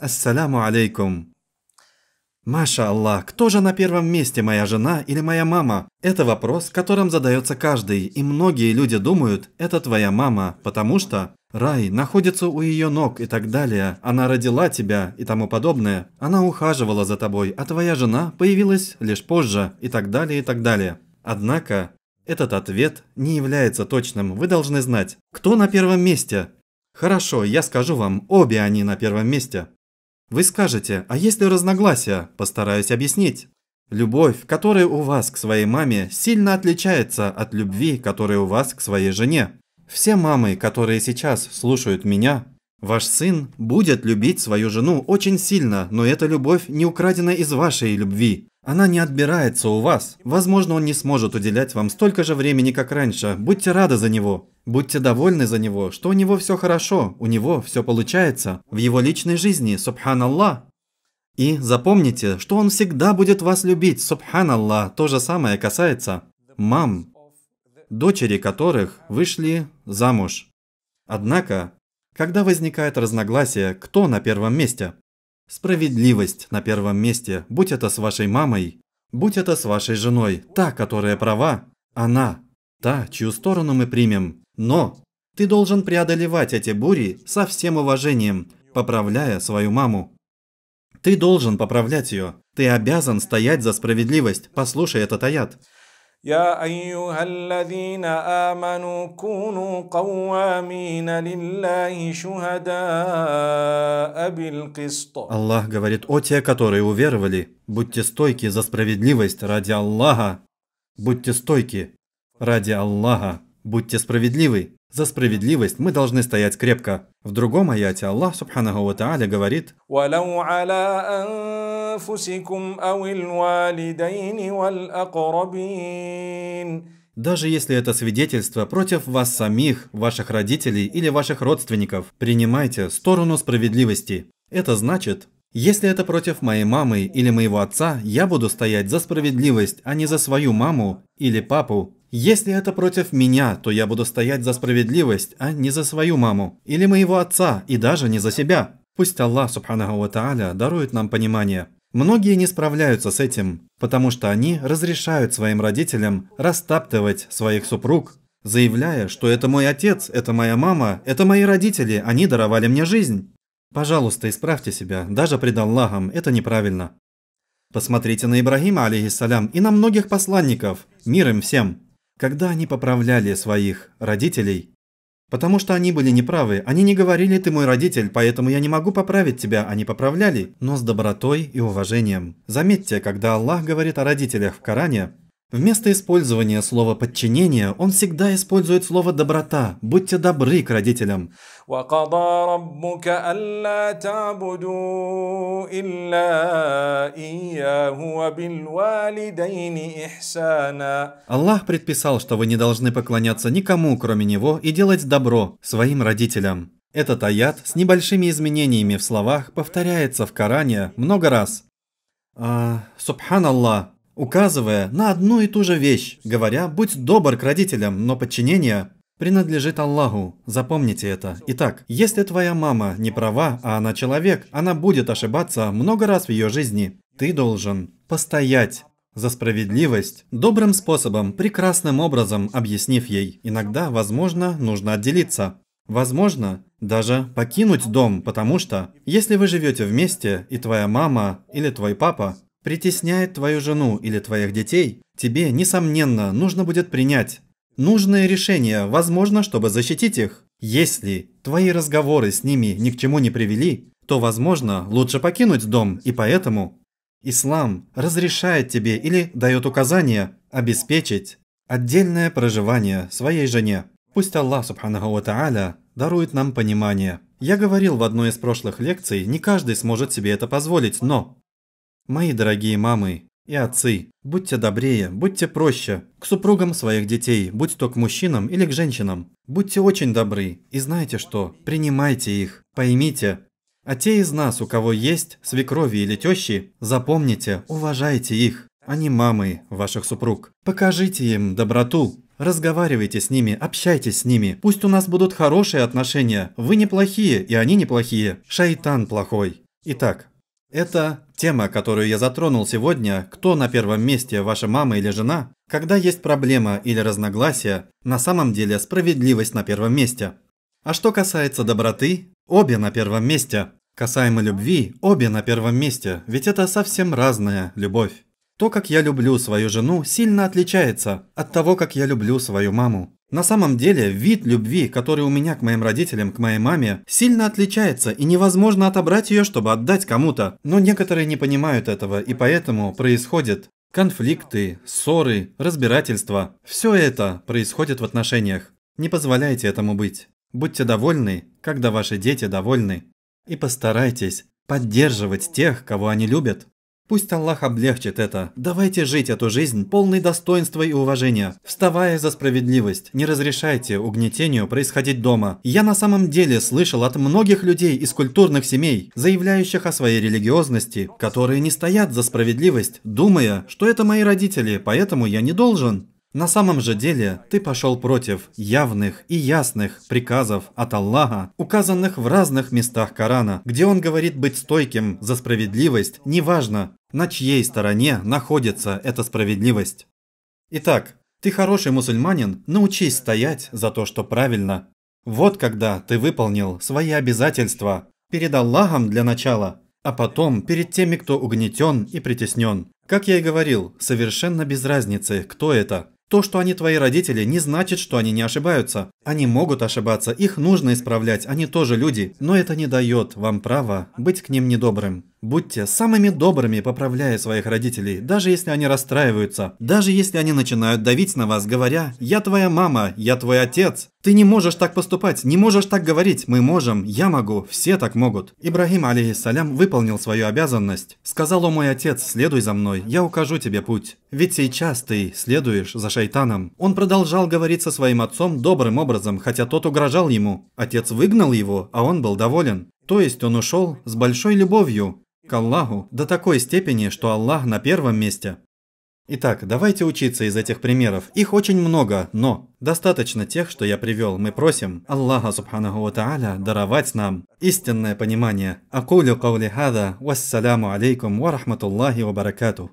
Ассаляму алейкум. Маша Аллах, кто же на первом месте, моя жена или моя мама? Это вопрос, которым задается каждый, и многие люди думают, это твоя мама, потому что рай находится у ее ног и так далее, она родила тебя и тому подобное, она ухаживала за тобой, а твоя жена появилась лишь позже и так далее и так далее. Однако, этот ответ не является точным, вы должны знать, кто на первом месте. Хорошо, я скажу вам, обе они на первом месте. Вы скажете, а если разногласия? Постараюсь объяснить. Любовь, которая у вас к своей маме, сильно отличается от любви, которая у вас к своей жене. Все мамы, которые сейчас слушают меня, ваш сын будет любить свою жену очень сильно, но эта любовь не украдена из вашей любви. Она не отбирается у вас. Возможно, он не сможет уделять вам столько же времени, как раньше. Будьте рады за него. Будьте довольны за него, что у него все хорошо, у него все получается, в его личной жизни, субханаллах. И запомните, что он всегда будет вас любить, субханаллах. То же самое касается мам, дочери которых вышли замуж. Однако, когда возникает разногласие, кто на первом месте? Справедливость на первом месте, будь это с вашей мамой, будь это с вашей женой, та, которая права, она та, чью сторону мы примем. Но ты должен преодолевать эти бури со всем уважением, поправляя свою маму. Ты должен поправлять ее. Ты обязан стоять за справедливость. Послушай этот аят. يا أيها الذين آمنوا كونوا قوامين لله شهداء بالقسط Аллах говорит, о те, которые уверовали, будьте стойки за справедливость ради Аллаха. Будьте стойки. Ради Аллаха. Будьте справедливы. За справедливость мы должны стоять крепко. В другом аяте Аллах Субханаху Ва Тааля говорит «Валяу аля анфусикум ауил валидайни вал даже если это свидетельство против вас самих, ваших родителей или ваших родственников, принимайте сторону справедливости. Это значит, если это против моей мамы или моего отца, я буду стоять за справедливость, а не за свою маму или папу. Если это против меня, то я буду стоять за справедливость, а не за свою маму или моего отца и даже не за себя. Пусть Аллах, субханаху ва тааля, дарует нам понимание. Многие не справляются с этим, потому что они разрешают своим родителям растаптывать своих супруг, заявляя, что это мой отец, это моя мама, это мои родители, они даровали мне жизнь. Пожалуйста, исправьте себя, даже пред Аллахом, это неправильно. Посмотрите на Ибрагима, алейхиссалям, и на многих посланников, мир им всем, когда они поправляли своих родителей. Потому что они были неправы, они не говорили «ты мой родитель, поэтому я не могу поправить тебя», они поправляли, но с добротой и уважением. Заметьте, когда Аллах говорит о родителях в Коране, Вместо использования слова «подчинение» он всегда использует слово «доброта». Будьте добры к родителям. Аллах предписал, что вы не должны поклоняться никому, кроме Него, и делать добро своим родителям. Этот аят с небольшими изменениями в словах повторяется в Коране много раз. А, субханаллах, указывая на одну и ту же вещь, говоря «будь добр к родителям, но подчинение принадлежит Аллаху. Запомните это. Итак, если твоя мама не права, а она человек, она будет ошибаться много раз в ее жизни. Ты должен постоять за справедливость, добрым способом, прекрасным образом объяснив ей. Иногда, возможно, нужно отделиться. Возможно, даже покинуть дом, потому что, если вы живете вместе, и твоя мама или твой папа притесняет твою жену или твоих детей, тебе, несомненно, нужно будет принять нужное решение, возможно, чтобы защитить их. Если твои разговоры с ними ни к чему не привели, то, возможно, лучше покинуть дом, и поэтому ислам разрешает тебе или дает указание обеспечить отдельное проживание своей жене. Пусть Аллах, субханаху ва та'аля, дарует нам понимание. Я говорил в одной из прошлых лекций, не каждый сможет себе это позволить, но Мои дорогие мамы и отцы, будьте добрее, будьте проще к супругам своих детей, будь то к мужчинам или к женщинам. Будьте очень добры и знаете что, принимайте их, поймите. А те из нас, у кого есть свекрови или тещи, запомните, уважайте их. Они а мамы ваших супруг. Покажите им доброту, Разговаривайте с ними, общайтесь с ними. Пусть у нас будут хорошие отношения. Вы неплохие, и они неплохие. Шайтан плохой. Итак, это Тема, которую я затронул сегодня, кто на первом месте, ваша мама или жена, когда есть проблема или разногласия, на самом деле справедливость на первом месте. А что касается доброты, обе на первом месте. Касаемо любви, обе на первом месте, ведь это совсем разная любовь. То, как я люблю свою жену, сильно отличается от того, как я люблю свою маму. На самом деле, вид любви, который у меня к моим родителям, к моей маме, сильно отличается, и невозможно отобрать ее, чтобы отдать кому-то. Но некоторые не понимают этого, и поэтому происходят конфликты, ссоры, разбирательства. Все это происходит в отношениях. Не позволяйте этому быть. Будьте довольны, когда ваши дети довольны. И постарайтесь поддерживать тех, кого они любят. Пусть Аллах облегчит это. Давайте жить эту жизнь полной достоинства и уважения, вставая за справедливость. Не разрешайте угнетению происходить дома. Я на самом деле слышал от многих людей из культурных семей, заявляющих о своей религиозности, которые не стоят за справедливость, думая, что это мои родители, поэтому я не должен. На самом же деле ты пошел против явных и ясных приказов от Аллаха, указанных в разных местах Корана, где он говорит быть стойким за справедливость, неважно, на чьей стороне находится эта справедливость. Итак, ты хороший мусульманин, научись стоять за то, что правильно. Вот когда ты выполнил свои обязательства перед Аллахом для начала, а потом перед теми, кто угнетен и притеснен. Как я и говорил, совершенно без разницы, кто это. То, что они твои родители, не значит, что они не ошибаются. Они могут ошибаться, их нужно исправлять, они тоже люди, но это не дает вам права быть к ним недобрым. Будьте самыми добрыми, поправляя своих родителей, даже если они расстраиваются, даже если они начинают давить на вас, говоря «Я твоя мама, я твой отец». Ты не можешь так поступать, не можешь так говорить, мы можем, я могу, все так могут. Ибрагим, алейхиссалям, выполнил свою обязанность. Сказал, о мой отец, следуй за мной, я укажу тебе путь. Ведь сейчас ты следуешь за шайтаном. Он продолжал говорить со своим отцом добрым образом, хотя тот угрожал ему. Отец выгнал его, а он был доволен. То есть он ушел с большой любовью к Аллаху до такой степени, что Аллах на первом месте. Итак, давайте учиться из этих примеров. Их очень много, но достаточно тех, что я привел. Мы просим Аллаха Субханаху Ва Тааля даровать нам истинное понимание. Акулю каули хада, вассаляму алейкум ва рахматуллахи ва баракату.